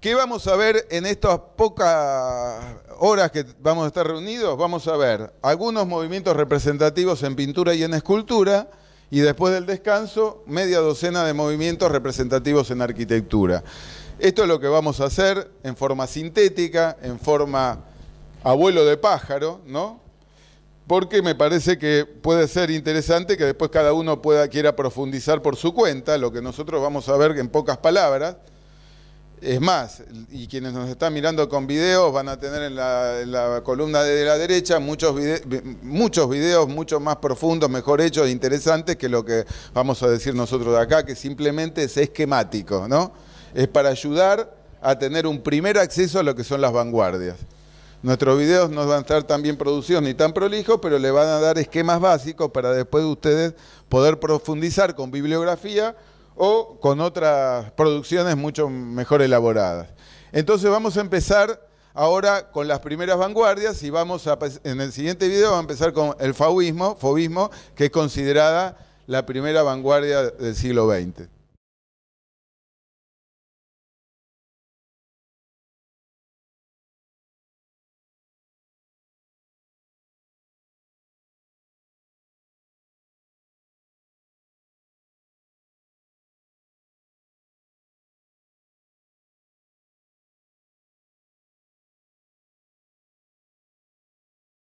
¿Qué vamos a ver en estas pocas horas que vamos a estar reunidos? Vamos a ver algunos movimientos representativos en pintura y en escultura y después del descanso media docena de movimientos representativos en arquitectura. Esto es lo que vamos a hacer en forma sintética, en forma abuelo de pájaro, ¿no? Porque me parece que puede ser interesante que después cada uno pueda quiera profundizar por su cuenta lo que nosotros vamos a ver en pocas palabras es más, y quienes nos están mirando con videos van a tener en la, columna de la derecha muchos, muchos videos mucho más profundos, mejor hechos, interesantes que lo que vamos a decir nosotros de acá, que simplemente es esquemático, ¿no? Es para ayudar a tener un primer acceso a lo que son las vanguardias. Nuestros videos no van a estar tan bien producidos ni tan prolijos, pero le van a dar esquemas básicos para después de ustedes poder profundizar con bibliografía o con otras producciones mucho mejor elaboradas. Entonces vamos a empezar ahora con las primeras vanguardias y vamos a, en el siguiente video vamos a empezar con el fauvismo, que es considerada la primera vanguardia del siglo XX.